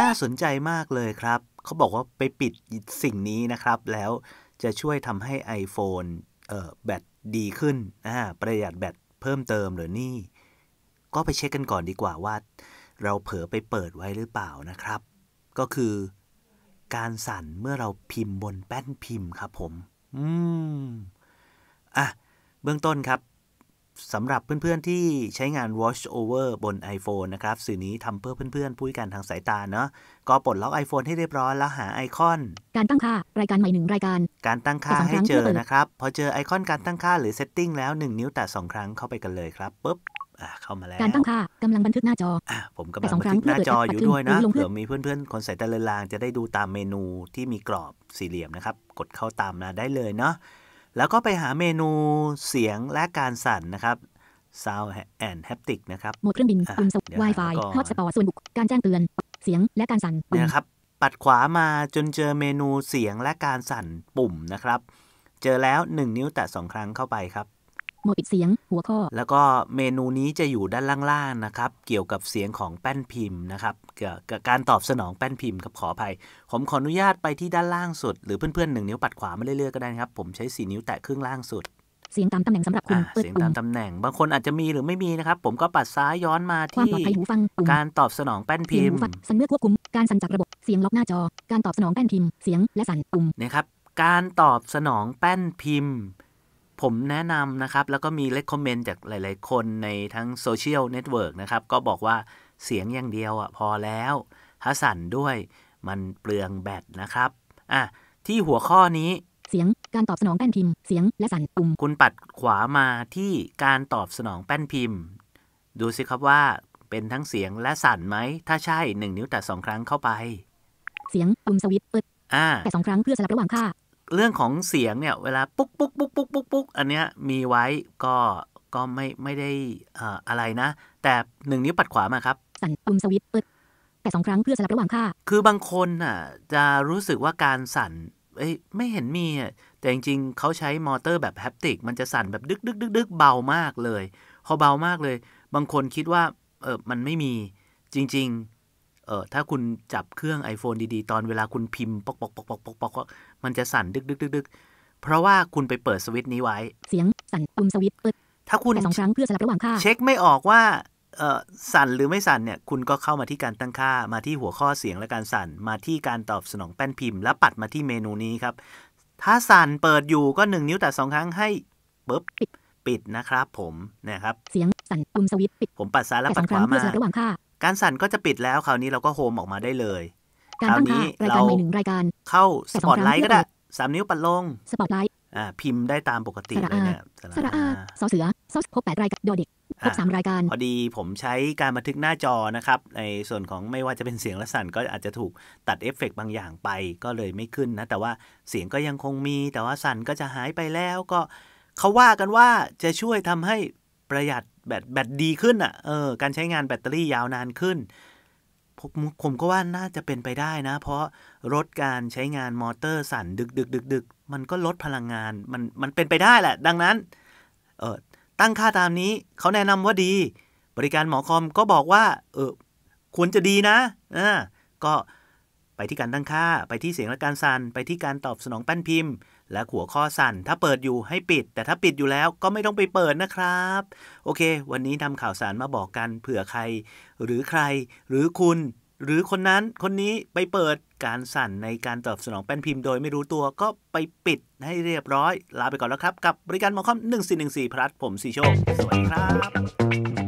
น่าสนใจมากเลยครับ เขาบอกว่าไปปิดสิ่งนี้นะครับ แล้วจะช่วยทำให้ iPhone เอ่อแบตดีขึ้นอ่าประหยัดแบตเพิ่มเติมหรือนี่ ก็ไปเช็คกันก่อนดีกว่าว่า เราเผลอไปเปิดไว้หรือเปล่านะครับ ก็คือการสั่นเมื่อเราพิมพ์บนแป้นพิมพ์ครับผม อืมอ่ะเบื้องต้นครับสำหรับเพื่อนๆที่ใช้งาน Watch Over บน iPhone นะครับ สื่อนี้ทำเพื่อเพื่อนๆผู้พิการทางสายตาเนาะก็ปลดล็อก iPhone ให้เรียบร้อยแล้วหาไอคอน การตั้งค่ารายการใหม่หนึ่งรายการ การตั้งค่าให้เจอนะครับ พอเจอไอคอนการตั้งค่าหรือ Setting แล้ว 1 นิ้วแตะ2ครั้งเข้าไปกันเลยครับปุ๊บเข้ามาแล้วการตั้งค่ากำลังบันทึกหน้าจออผมกำลังบันทึกหน้าจออยู่ด้วยนะเผื่อมีเพื่อนๆ คนสายตาเลือนลางจะได้ดูตามเมนูที่มีกรอบสี่เหลี่ยมนะครับกดเข้าตามนะได้เลยเนาะแล้วก็ไปหาเมนูเสียงและการสั่นนะครับ Sound and Haptic นะครับโหมดเครื่องบินปุ่มสวิตไ์ Wi-Fi ปสปอร์ตส่วนบุก การแจ้งเตือน เสียงและการสั่นนี่ครับ ปัดขวามาจนเจอเมนูเสียงและการสั่นปุ่มนะครับ เจอแล้ว 1 นิ้วแตะ2ครั้งเข้าไปครับมดปิดเสียงหัวข้อ แล้วก็เมนูนี้จะอยู่ด้านล่างๆนะครับเกี่ยวกับเสียงของแป้นพิมพ์นะครับเกี่ยวกับการตอบสนองแป้นพิมพ์ครับขออภัยผมขออนุญาตไปที่ด้านล่างสุด หรือเพื่อนๆหนึ่งนิ้วปัดขวามาเรื่อยๆก็ได้ครับผมใช้สี่นิ้วแตะครึ่งล่างสุด เสียงตามตำแหน่งสำหรับคุณเสียงตามตำแหน่ง บางคนอาจจะมีหรือไม่มีนะครับ ผมก็ปัดซ้ายย้อนมาที่การตอบสนองแป้นพิมพ์สั่นเมื่อควบคุมการสั่นจากระบบเสียงล็อกหน้าจอ การตอบสนองแป้นพิมพ์เสียงและสั่นปุ่มนะครับ การตอบสนองแป้นพิมพ์ผมแนะนำนะครับแล้วก็มีเลคคอมเมนต์จากหลายๆคนในทั้งโซเชียลเน็ตเวิร์กนะครับก็บอกว่าเสียงอย่างเดียวอ่ะพอแล้วฮัสสันด้วยมันเปลืองแบตนะครับอ่ะที่หัวข้อนี้เสียงการตอบสนองแป้นพิมพ์ เสียงและสั่นปุ่มคุณปัดขวามาที่การตอบสนองแป้นพิมพ์ ดูสิครับว่าเป็นทั้งเสียงและสั่นไหม ถ้าใช่หนึ่งนิ้วแต่สองครั้งเข้าไป เสียงปุ่มสวิตช์เปิดอ่าแต่สองครั้งเพื่อสลับระหว่างค่าเรื่องของเสียงเนี่ยเวลาปุ๊กปุ๊กปุ๊กปุ๊กปุ๊กปุ๊กอันเนี้ยมีไว้ก็ก็ไม่ไม่ได้อ่อะไรนะ แต่หนึ่งนิ้วปัดขวามาครับ สั่นปุ่มสวิต์เปิดแต่สองครั้งเพื่อสลับระหว่างค่าคือบางคนอ่ะจะรู้สึกว่าการสั่นเอ้ยไม่เห็นมีแต่จริงๆเขาใช้มอเตอร์แบบแฮปติกมันจะสั่นแบบดึกดึกดึกดึกเบามากเลย พอเบามากเลย บางคนคิดว่าเออมันไม่มีจริง ๆเออถ้าคุณจับเครื่อง iPhone ดี ๆ ตอนเวลาคุณพิมพ์ปอกปอกปอกปอกปอกปอกมันจะสั่นดึกดึกดึกดึกเพราะว่าคุณไปเปิดสวิตช์นี้ไว้ เสียงสั่นปุ่มสวิตช์เปิดถ้าคุณสองครั้งเพื่อสลับระหว่างค่าเช็คไม่ออกว่าเออสั่นหรือไม่สั่นเนี่ยคุณก็เข้ามาที่การตั้งค่า มาที่หัวข้อเสียงและการสั่นมาที่การตอบสนองแป้นพิมพ์แล้วปัดมาที่เมนูนี้ครับถ้าสั่นเปิดอยู่ก็หนึ่งนิ้วแต่สองครั้งให้ปึ๊บปิดนะครับผมนะครับเสียงสั่นปุ่มสวิตช์ปิดผมปัดซ้ายแล้วปัดขวามาระหว่างค่าการสั่นก็จะปิดแล้วคราวนี้เราก็โฮมออกมาได้เลยคราวนี้เราเข้าสปอตไลท์ก็ได้สามนิ้วปัดลงสปอตไลท์อ่า พิมพ์ได้ตามปกติเลยเนี่ยสระอาสอเสือซอพบแปดรายการโดเด็กพบสามรายการพอดีผมใช้การบันทึกหน้าจอนะครับ ในส่วนของไม่ว่าจะเป็นเสียงและสั่นก็อาจจะถูกตัดเอฟเฟกบางอย่างไปก็เลยไม่ขึ้นนะ แต่ว่าเสียงก็ยังคงมี แต่ว่าสั่นก็จะหายไปแล้วก็เขาว่ากันว่าจะช่วยทำให้ประหยัดแบตแบตดีขึ้นอะ่ะ เออ การใช้งานแบตเตอรี่ยาวนานขึ้น ผมผมก็ว่าน่าจะเป็นไปได้นะ เพราะลดการใช้งานมอเตอร์สั่นดึกดึกดึกดึกมันก็ลดพลังงาน มันมันเป็นไปได้แหละ ดังนั้น เออตั้งค่าตามนี้เขาแนะนำว่าดี บริการหมอคอมก็บอกว่า เออ ควรจะดีนะ อ่า ก็ไปที่การตั้งค่าไปที่เสียงและการสั่นไปที่การตอบสนองแป้นพิมพ์ และหัวข้อสั่น ถ้าเปิดอยู่ให้ปิด แต่ถ้าปิดอยู่แล้วก็ไม่ต้องไปเปิดนะครับ โอเค วันนี้ํำข่าวสารมาบอกกันเผื่อใคร หรือใครหรือคุณ หรือคนนั้นคนนี้ไปเปิดการสั่นในการตอบสนองแป้นพิมพ์โดยไม่รู้ตัวก็ไปปิดให้เรียบร้อยลาไปก่อนแล้วครับกับบริการมอคอม 1414พลัสผมสีโชคสวัสดีครับ